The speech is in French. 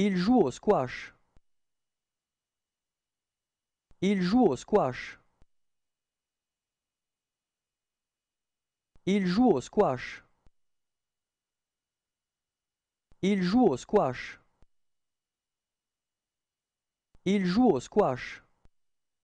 Il joue au squash. Il joue au squash. Il joue au squash. Il joue au squash. Il joue au squash.